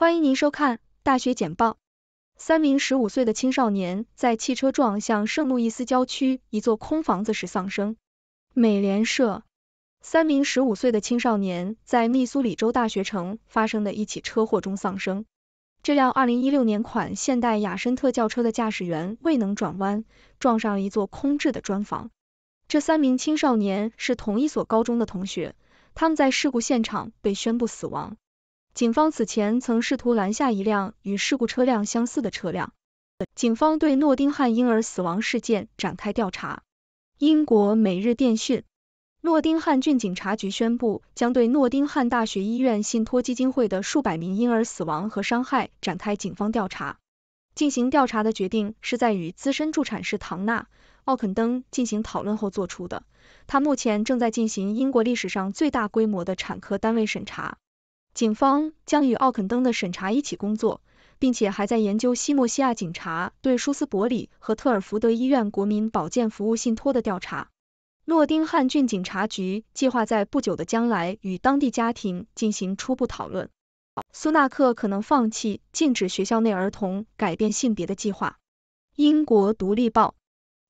欢迎您收看《大学简报》。三名十五岁的青少年在汽车撞向圣路易斯郊区一座空房子时丧生。美联社。三名十五岁的青少年在密苏里州大学城发生的一起车祸中丧生。这辆2016年款现代雅绅特轿车的驾驶员未能转弯，撞上一座空置的砖房。这三名青少年是同一所高中的同学，他们在事故现场被宣布死亡。警方此前曾试图拦下一辆与事故车辆相似的车辆。警方对诺丁汉婴儿死亡事件展开调查。英国每日电讯，诺丁汉郡警察局宣布将对诺丁汉大学医院信托基金会的数百名婴儿死亡和伤害展开警方调查。进行调查的决定是在与资深助产士唐纳·奥肯登进行讨论后做出的。他目前正在进行英国历史上最大规模的产科单位审查。警方将与奥肯登的审查一起工作，并且还在研究西莫西亚警察对舒斯伯里和特尔福德医院国民保健服务信托的调查。诺丁汉郡警察局计划在不久的将来与当地家庭进行初步讨论。苏纳克可能放弃禁止学校内儿童改变性别的计划。英国独立报，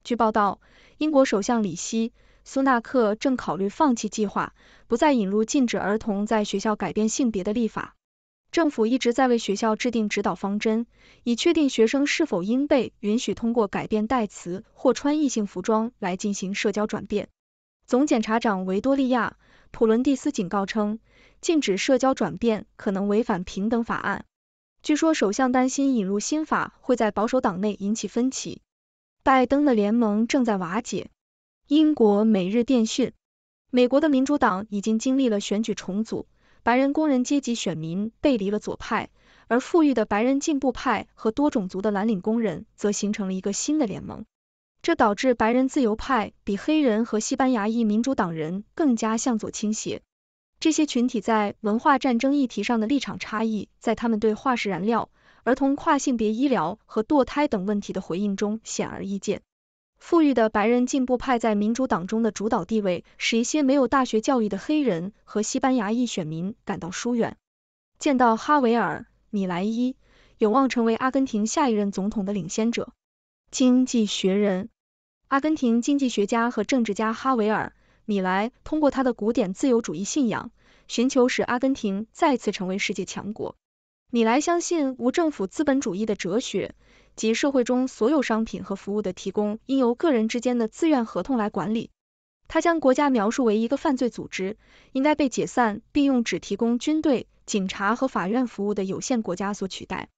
据报道，英国首相里希。苏纳克正考虑放弃计划，不再引入禁止儿童在学校改变性别的立法。政府一直在为学校制定指导方针，以确定学生是否应被允许通过改变代词或穿异性服装来进行社交转变。总检察长维多利亚·普伦蒂斯警告称，禁止社交转变可能违反平等法案。据说，首相担心引入新法会在保守党内引起分歧。拜登的联盟正在瓦解。英国每日电讯：美国的民主党已经经历了选举重组，白人工人阶级选民背离了左派，而富裕的白人进步派和多种族的蓝领工人则形成了一个新的联盟。这导致白人自由派比黑人和西班牙裔民主党人更加向左倾斜。这些群体在文化战争议题上的立场差异，在他们对化石燃料、儿童跨性别医疗和堕胎等问题的回应中显而易见。富裕的白人进步派在民主党中的主导地位，使一些没有大学教育的黑人和西班牙裔选民感到疏远。见到哈维尔·米莱伊有望成为阿根廷下一任总统的领先者，《经济学人》。阿根廷经济学家和政治家哈维尔·米莱通过他的古典自由主义信仰，寻求使阿根廷再次成为世界强国。米莱相信无政府资本主义的哲学。及社会中所有商品和服务的提供应由个人之间的自愿合同来管理。他将国家描述为一个犯罪组织，应该被解散，并用只提供军队、警察和法院服务的有限国家所取代。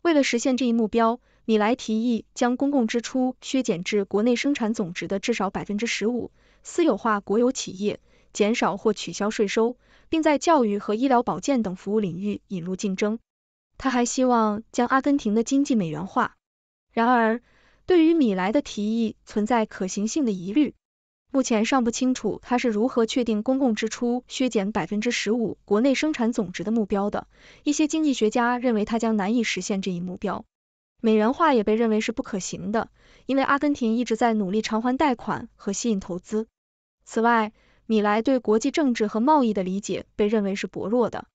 为了实现这一目标，米莱提议将公共支出削减至国内生产总值的至少百分之十五，私有化国有企业，减少或取消税收，并在教育和医疗保健等服务领域引入竞争。他还希望将阿根廷的经济美元化。然而，对于米莱的提议存在可行性的疑虑，目前尚不清楚他是如何确定公共支出削减百分之十五国内生产总值的目标的。一些经济学家认为他将难以实现这一目标。美元化也被认为是不可行的，因为阿根廷一直在努力偿还贷款和吸引投资。此外，米莱对国际政治和贸易的理解被认为是薄弱的。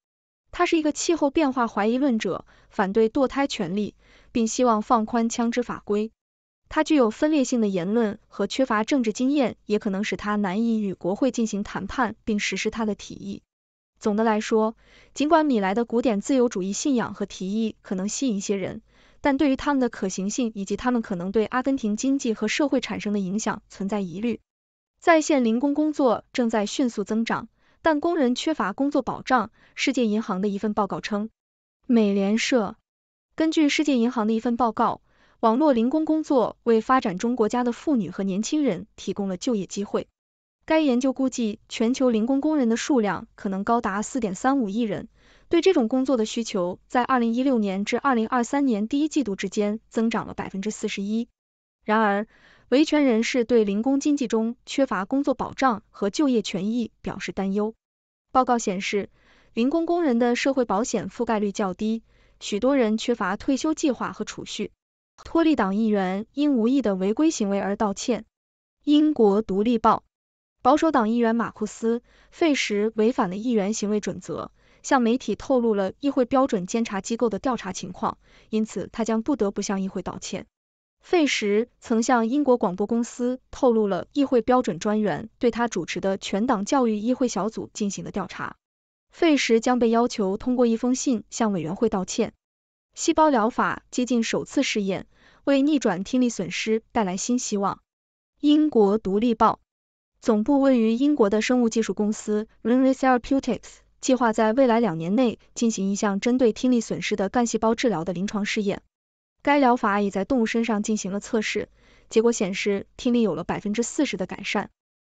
他是一个气候变化怀疑论者，反对堕胎权利。并希望放宽枪支法规。他具有分裂性的言论和缺乏政治经验，也可能使他难以与国会进行谈判，并实施他的提议。总的来说，尽管米莱的古典自由主义信仰和提议可能吸引一些人，但对于他们的可行性以及他们可能对阿根廷经济和社会产生的影响存在疑虑。在线零工工作正在迅速增长，但工人缺乏工作保障。世界银行的一份报告称，美联社。根据世界银行的一份报告，网络零工工作为发展中国家的妇女和年轻人提供了就业机会。该研究估计，全球零工工人的数量可能高达四点三五亿人，对这种工作的需求在二零一六年至二零二三年第一季度之间增长了百分之四十一。然而，维权人士对零工经济中缺乏工作保障和就业权益表示担忧。报告显示，零工工人的社会保险覆盖率较低。许多人缺乏退休计划和储蓄。托利党议员因无意的违规行为而道歉。英国独立报，保守党议员马库斯·费什违反了议员行为准则，向媒体透露了议会标准监察机构的调查情况，因此他将不得不向议会道歉。费什曾向英国广播公司透露了议会标准专员对他主持的全党教育议会小组进行的调查。费时将被要求通过一封信向委员会道歉。细胞疗法接近首次试验，为逆转听力损失带来新希望。英国《独立报》总部位于英国的生物技术公司 r i n r e Therapeutics 计划在未来两年内进行一项针对听力损失的干细胞治疗的临床试验。该疗法已在动物身上进行了测试，结果显示听力有了百分之四十的改善。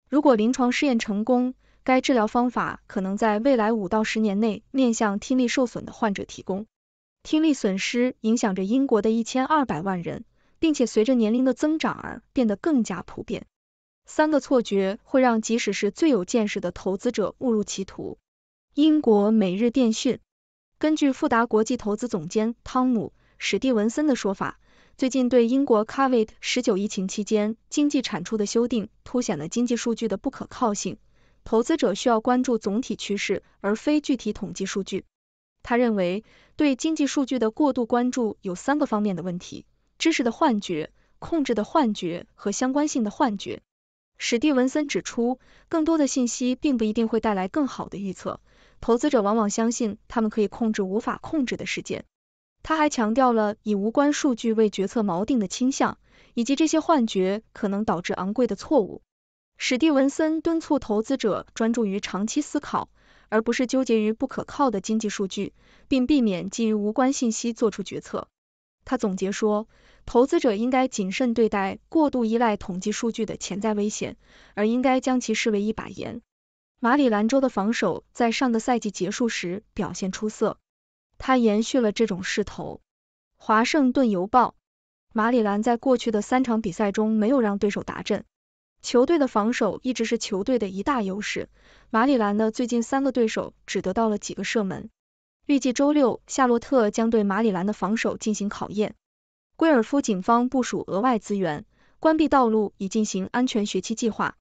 如果临床试验成功，该治疗方法可能在未来五到十年内面向听力受损的患者提供。听力损失影响着英国的一千二百万人，并且随着年龄的增长而变得更加普遍。三个错觉会让即使是最有见识的投资者误入歧途。英国每日电讯根据富达国际投资总监汤姆·史蒂文森的说法，最近对英国 COVID 十九疫情期间经济产出的修订凸显了经济数据的不可靠性。投资者需要关注总体趋势，而非具体统计数据。他认为，对经济数据的过度关注有三个方面的问题：知识的幻觉、控制的幻觉和相关性的幻觉。史蒂文森指出，更多的信息并不一定会带来更好的预测。投资者往往相信他们可以控制无法控制的事件。他还强调了以无关数据为决策锚定的倾向，以及这些幻觉可能导致昂贵的错误。史蒂文森敦促投资者专注于长期思考，而不是纠结于不可靠的经济数据，并避免基于无关信息做出决策。他总结说，投资者应该谨慎对待过度依赖统计数据的潜在危险，而应该将其视为一把盐。马里兰州的防守在上个赛季结束时表现出色，他延续了这种势头。华盛顿邮报：马里兰在过去的三场比赛中没有让对手打阵。球队的防守一直是球队的一大优势。马里兰的最近三个对手只得到了几个射门。预计周六，夏洛特将对马里兰的防守进行考验。威尔夫警方部署额外资源，关闭道路以进行安全学期计划。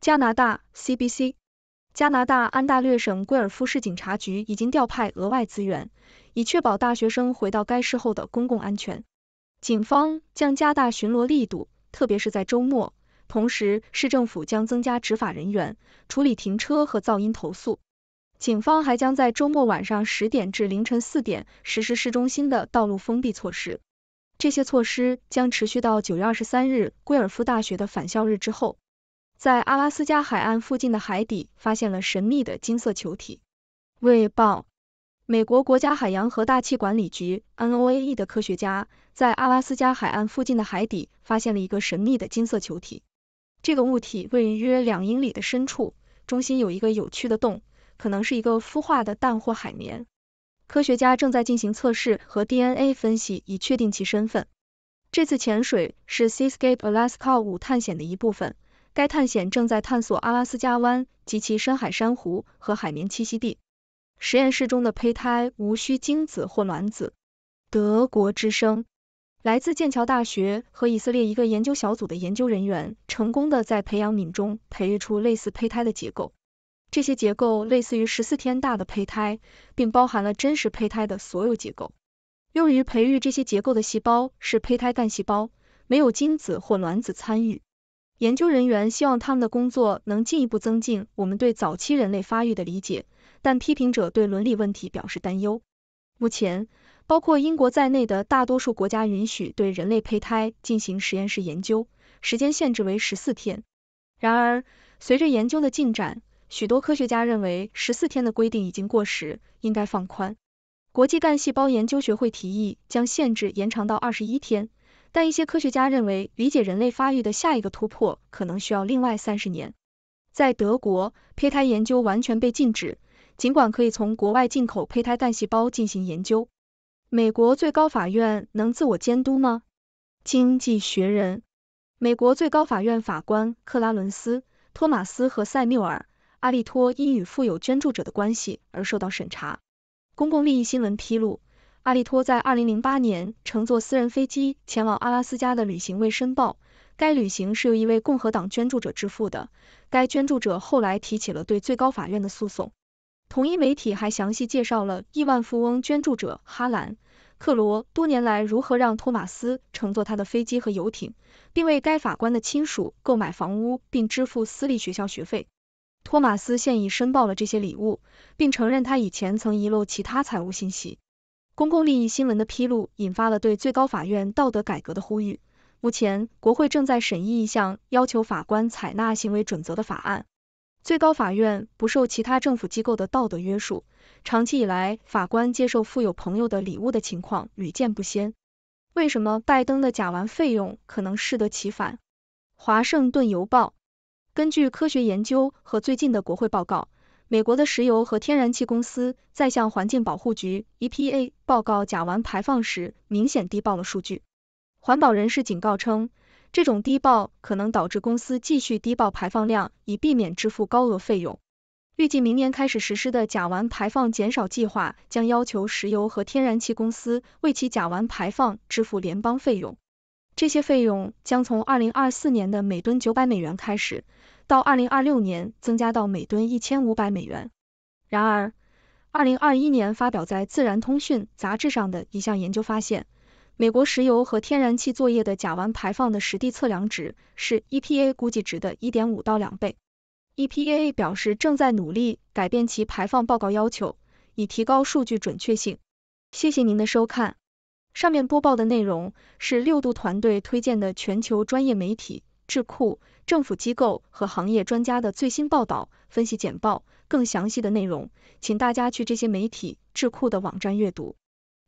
加拿大 CBC，加拿大安大略省威尔夫市警察局已经调派额外资源，以确保大学生回到该市后的公共安全。警方将加大巡逻力度，特别是在周末。同时，市政府将增加执法人员处理停车和噪音投诉。警方还将在周末晚上十点至凌晨四点实施市中心的道路封闭措施。这些措施将持续到九月二十三日，贵尔夫大学的返校日之后。在阿拉斯加海岸附近的海底发现了神秘的金色球体。未报，美国国家海洋和大气管理局 （NOAA） 的科学家在阿拉斯加海岸附近的海底发现了一个神秘的金色球体。这个物体位于约两英里的深处，中心有一个有趣的洞，可能是一个孵化的蛋或海绵。科学家正在进行测试和 DNA 分析，以确定其身份。这次潜水是 Seascape Alaska 五探险的一部分，该探险正在探索阿拉斯加湾及其深海珊瑚和海绵栖息地。实验室中的胚胎无需精子或卵子。德国之声。来自剑桥大学和以色列一个研究小组的研究人员，成功的在培养皿中培育出类似胚胎的结构。这些结构类似于十四天大的胚胎，并包含了真实胚胎的所有结构。用于培育这些结构的细胞是胚胎干细胞，没有精子或卵子参与。研究人员希望他们的工作能进一步增进我们对早期人类发育的理解，但批评者对伦理问题表示担忧。目前，包括英国在内的大多数国家允许对人类胚胎进行实验室研究，时间限制为十四天。然而，随着研究的进展，许多科学家认为十四天的规定已经过时，应该放宽。国际干细胞研究学会提议将限制延长到二十一天，但一些科学家认为，理解人类发育的下一个突破可能需要另外三十年。在德国，胚胎研究完全被禁止，尽管可以从国外进口胚胎干细胞进行研究。美国最高法院能自我监督吗？《经济学人》美国最高法院法官克拉伦斯·托马斯和塞缪尔·阿利托因与富有捐助者的关系而受到审查。公共利益新闻披露，阿利托在2008年乘坐私人飞机前往阿拉斯加的旅行未申报，该旅行是由一位共和党捐助者支付的，该捐助者后来提起了对最高法院的诉讼。同一媒体还详细介绍了亿万富翁捐助者哈兰·克罗多年来如何让托马斯乘坐他的飞机和游艇，并为该法官的亲属购买房屋并支付私立学校学费。托马斯现已申报了这些礼物，并承认他以前曾遗漏其他财务信息。公共利益新闻的披露引发了对最高法院道德改革的呼吁。目前，国会正在审议一项要求法官采纳行为准则的法案。最高法院不受其他政府机构的道德约束，长期以来，法官接受富有朋友的礼物的情况屡见不鲜。为什么拜登的甲烷费用可能适得其反？华盛顿邮报根据科学研究和最近的国会报告，美国的石油和天然气公司在向环境保护局 EPA 报告甲烷排放时，明显低报了数据。环保人士警告称。这种低报可能导致公司继续低报排放量，以避免支付高额费用。预计明年开始实施的甲烷排放减少计划将要求石油和天然气公司为其甲烷排放支付联邦费用，这些费用将从二零二四年的每吨九百美元开始，到二零二六年增加到每吨一千五百美元。然而，二零二一年发表在《自然通讯》杂志上的一项研究发现。美国石油和天然气作业的甲烷排放的实地测量值是 EPA 估计值的1.5到2倍。EPA 表示正在努力改变其排放报告要求，以提高数据准确性。谢谢您的收看。上面播报的内容是六度团队推荐的全球专业媒体、智库、政府机构和行业专家的最新报道、分析简报。更详细的内容，请大家去这些媒体、智库的网站阅读。